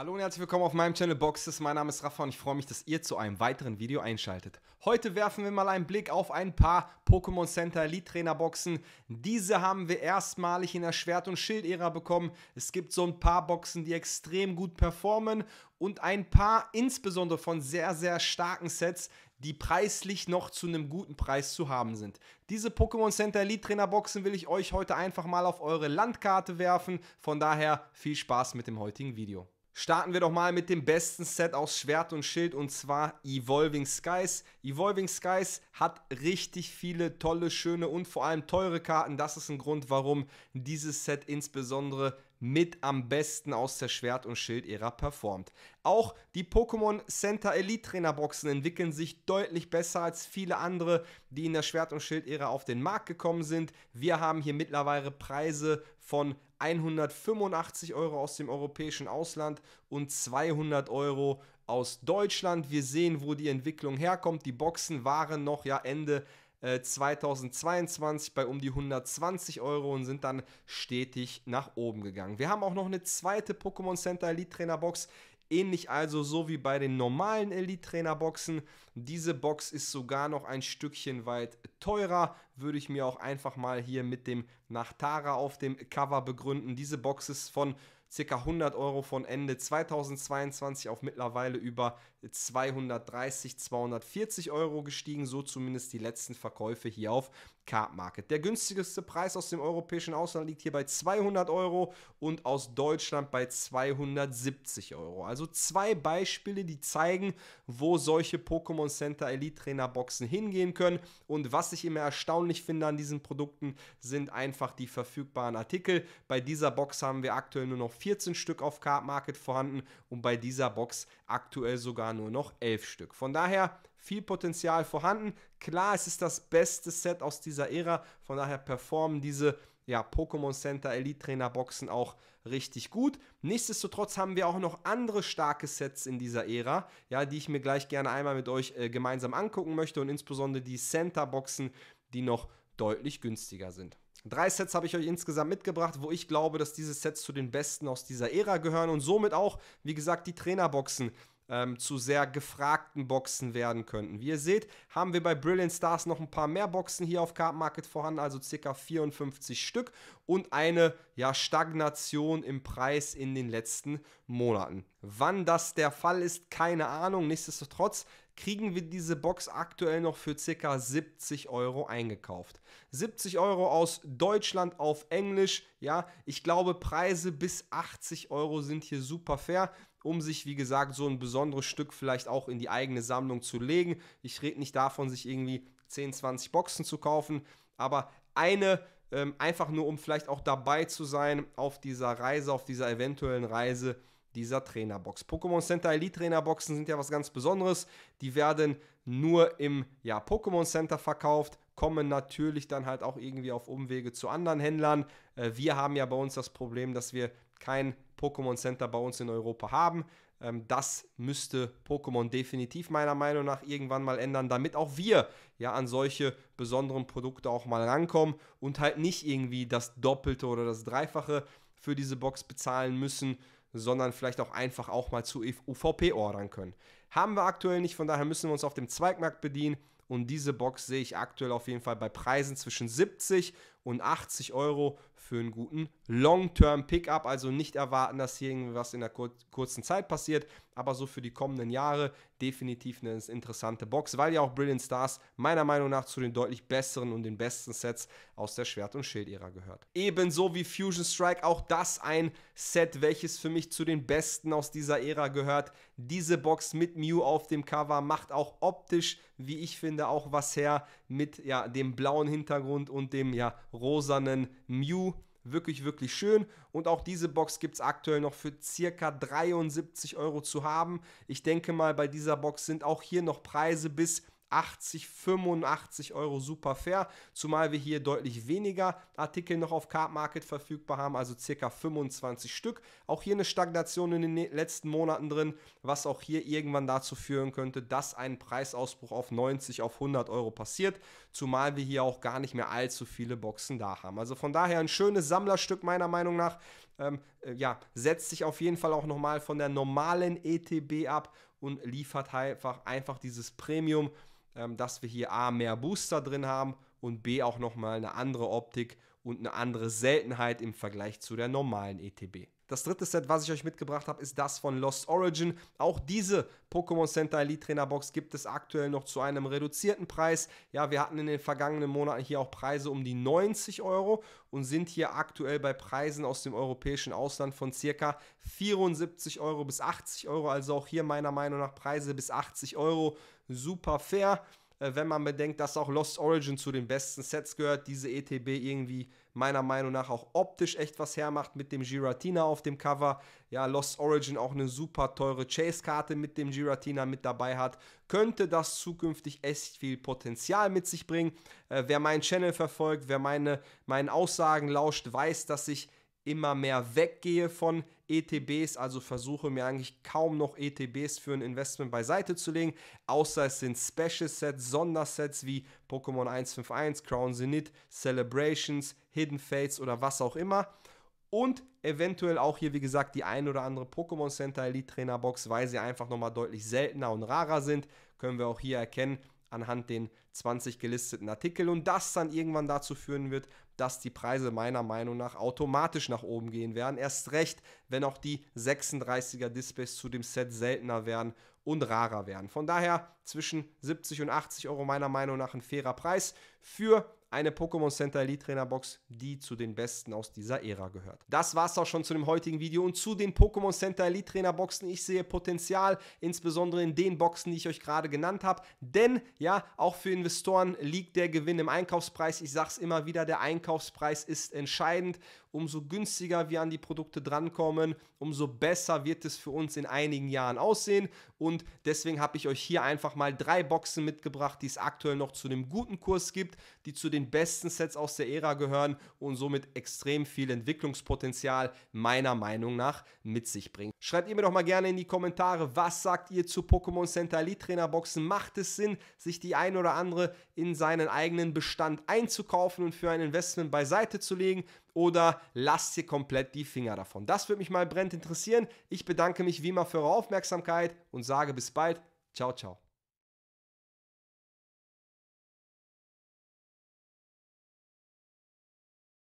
Hallo und herzlich willkommen auf meinem Channel Boxes. Mein Name ist Rafa und ich freue mich, dass ihr zu einem weiteren Video einschaltet. Heute werfen wir mal einen Blick auf ein paar Pokémon Center Elite Trainer Boxen. Diese haben wir erstmalig in der Schwert- und Schild-Ära bekommen. Es gibt so ein paar Boxen, die extrem gut performen und ein paar insbesondere von sehr, sehr starken Sets, die preislich noch zu einem guten Preis zu haben sind. Diese Pokémon Center Elite Trainer Boxen will ich euch heute einfach mal auf eure Landkarte werfen. Von daher viel Spaß mit dem heutigen Video. Starten wir doch mal mit dem besten Set aus Schwert und Schild und zwar Evolving Skies. Evolving Skies hat richtig viele tolle, schöne und vor allem teure Karten. Das ist ein Grund, warum dieses Set insbesondere mit am besten aus der Schwert- und Schild-Ära performt. Auch die Pokémon Center Elite Trainerboxen entwickeln sich deutlich besser als viele andere, die in der Schwert- und Schild-Ära auf den Markt gekommen sind. Wir haben hier mittlerweile Preise von 185 Euro aus dem europäischen Ausland und 200 Euro aus Deutschland. Wir sehen, wo die Entwicklung herkommt. Die Boxen waren noch ja Ende 2022 äh, bei um die 120 Euro und sind dann stetig nach oben gegangen. Wir haben auch noch eine zweite Pokémon Center Elite Trainer Box. Ähnlich also so wie bei den normalen Elite Trainer Boxen. Diese Box ist sogar noch ein Stückchen weit teurer würde ich mir auch einfach mal hier mit dem Nachtara auf dem Cover begründen. Diese Box ist von ca. 100 Euro von Ende 2022 auf mittlerweile über 230, 240 Euro gestiegen, so zumindest die letzten Verkäufe hier auf Card Market. Der günstigste Preis aus dem europäischen Ausland liegt hier bei 200 Euro und aus Deutschland bei 270 Euro. Also zwei Beispiele, die zeigen, wo solche Pokémon Center Elite Trainer Boxen hingehen können und was ich immer erstaunlich ich finde an diesen Produkten, sind einfach die verfügbaren Artikel. Bei dieser Box haben wir aktuell nur noch 14 Stück auf Card Market vorhanden und bei dieser Box aktuell sogar nur noch 11 Stück. Von daher viel Potenzial vorhanden. Klar, es ist das beste Set aus dieser Ära, von daher performen diese ja, Pokémon Center Elite Trainer Boxen auch richtig gut. Nichtsdestotrotz haben wir auch noch andere starke Sets in dieser Ära, ja, die ich mir gleich gerne einmal mit euch äh, gemeinsam angucken möchte und insbesondere die Center Boxen, die noch deutlich günstiger sind. Drei Sets habe ich euch insgesamt mitgebracht, wo ich glaube, dass diese Sets zu den besten aus dieser Ära gehören und somit auch, wie gesagt, die Trainerboxen ähm, zu sehr gefragten Boxen werden könnten. Wie ihr seht, haben wir bei Brilliant Stars noch ein paar mehr Boxen hier auf Card Market vorhanden, also ca. 54 Stück und eine ja, Stagnation im Preis in den letzten Monaten. Wann das der Fall ist, keine Ahnung. Nichtsdestotrotz kriegen wir diese Box aktuell noch für ca. 70 Euro eingekauft. 70 Euro aus Deutschland auf Englisch. Ja, ich glaube, Preise bis 80 Euro sind hier super fair um sich, wie gesagt, so ein besonderes Stück vielleicht auch in die eigene Sammlung zu legen. Ich rede nicht davon, sich irgendwie 10, 20 Boxen zu kaufen, aber eine ähm, einfach nur, um vielleicht auch dabei zu sein auf dieser Reise, auf dieser eventuellen Reise dieser Trainerbox. Pokémon Center Elite Trainerboxen sind ja was ganz Besonderes. Die werden nur im ja, Pokémon Center verkauft, kommen natürlich dann halt auch irgendwie auf Umwege zu anderen Händlern. Äh, wir haben ja bei uns das Problem, dass wir kein Pokémon Center bei uns in Europa haben. Ähm, das müsste Pokémon definitiv meiner Meinung nach irgendwann mal ändern, damit auch wir ja an solche besonderen Produkte auch mal rankommen und halt nicht irgendwie das Doppelte oder das Dreifache für diese Box bezahlen müssen, sondern vielleicht auch einfach auch mal zu UVP e ordern können. Haben wir aktuell nicht, von daher müssen wir uns auf dem Zweigmarkt bedienen. Und diese Box sehe ich aktuell auf jeden Fall bei Preisen zwischen 70 und 80 Euro für einen guten Long-Term-Pickup. Also nicht erwarten, dass hier irgendwas in der kur kurzen Zeit passiert, aber so für die kommenden Jahre definitiv eine interessante Box, weil ja auch Brilliant Stars meiner Meinung nach zu den deutlich besseren und den besten Sets aus der Schwert- und Schild-Ära gehört. Ebenso wie Fusion Strike, auch das ein Set, welches für mich zu den besten aus dieser Ära gehört. Diese Box mit Mew auf dem Cover macht auch optisch, wie ich finde, da auch was her mit ja, dem blauen Hintergrund und dem ja, rosanen Mew. Wirklich, wirklich schön. Und auch diese Box gibt es aktuell noch für circa 73 Euro zu haben. Ich denke mal, bei dieser Box sind auch hier noch Preise bis 80, 85 Euro super fair, zumal wir hier deutlich weniger Artikel noch auf Card Market verfügbar haben, also circa 25 Stück. Auch hier eine Stagnation in den ne-, letzten Monaten drin, was auch hier irgendwann dazu führen könnte, dass ein Preisausbruch auf 90, auf 100 Euro passiert, zumal wir hier auch gar nicht mehr allzu viele Boxen da haben. Also von daher ein schönes Sammlerstück meiner Meinung nach. Ähm, äh, ja, setzt sich auf jeden Fall auch nochmal von der normalen ETB ab und liefert halt einfach, einfach dieses Premium ähm, dass wir hier A mehr Booster drin haben und B auch nochmal eine andere Optik und eine andere Seltenheit im Vergleich zu der normalen ETB. Das dritte Set, was ich euch mitgebracht habe, ist das von Lost Origin. Auch diese Pokémon Center Elite Trainer Box gibt es aktuell noch zu einem reduzierten Preis. Ja, wir hatten in den vergangenen Monaten hier auch Preise um die 90 Euro und sind hier aktuell bei Preisen aus dem europäischen Ausland von circa 74 Euro bis 80 Euro. Also auch hier meiner Meinung nach Preise bis 80 Euro. Super fair. Äh, wenn man bedenkt, dass auch Lost Origin zu den besten Sets gehört, diese ETB irgendwie meiner Meinung nach auch optisch echt was hermacht mit dem Giratina auf dem Cover. Ja, Lost Origin auch eine super teure Chase-Karte mit dem Giratina mit dabei hat, könnte das zukünftig echt viel Potenzial mit sich bringen. Äh, wer meinen Channel verfolgt, wer meine, meinen Aussagen lauscht, weiß, dass ich immer mehr weggehe von ETBs, also versuche mir eigentlich kaum noch ETBs für ein Investment beiseite zu legen, außer es sind Special Sets, Sondersets wie Pokémon 151, Crown Zenith, Celebrations, Hidden Fates oder was auch immer. Und eventuell auch hier, wie gesagt, die ein oder andere Pokémon Center Elite Trainer Box, weil sie einfach nochmal deutlich seltener und rarer sind, können wir auch hier erkennen, anhand den 20 gelisteten Artikeln und das dann irgendwann dazu führen wird, dass die Preise meiner Meinung nach automatisch nach oben gehen werden. Erst recht, wenn auch die 36er Displays zu dem Set seltener werden und rarer werden. Von daher zwischen 70 und 80 Euro meiner Meinung nach ein fairer Preis für eine Pokémon Center Elite Trainer Box, die zu den besten aus dieser Ära gehört. Das war's auch schon zu dem heutigen Video und zu den Pokémon Center Elite Trainer Boxen. Ich sehe Potenzial, insbesondere in den Boxen, die ich euch gerade genannt habe, denn ja, auch für Investoren liegt der Gewinn im Einkaufspreis. Ich sage es immer wieder, der Einkaufspreis ist entscheidend. Umso günstiger wir an die Produkte drankommen, umso besser wird es für uns in einigen Jahren aussehen und deswegen habe ich euch hier einfach mal drei Boxen mitgebracht, die es aktuell noch zu einem guten Kurs gibt, die zu den den besten Sets aus der Ära gehören und somit extrem viel Entwicklungspotenzial meiner Meinung nach mit sich bringen. Schreibt ihr mir doch mal gerne in die Kommentare, was sagt ihr zu Pokémon Center Elite Trainer Boxen? Macht es Sinn, sich die ein oder andere in seinen eigenen Bestand einzukaufen und für ein Investment beiseite zu legen? Oder lasst ihr komplett die Finger davon? Das würde mich mal brennend interessieren. Ich bedanke mich wie immer für eure Aufmerksamkeit und sage bis bald. Ciao, ciao.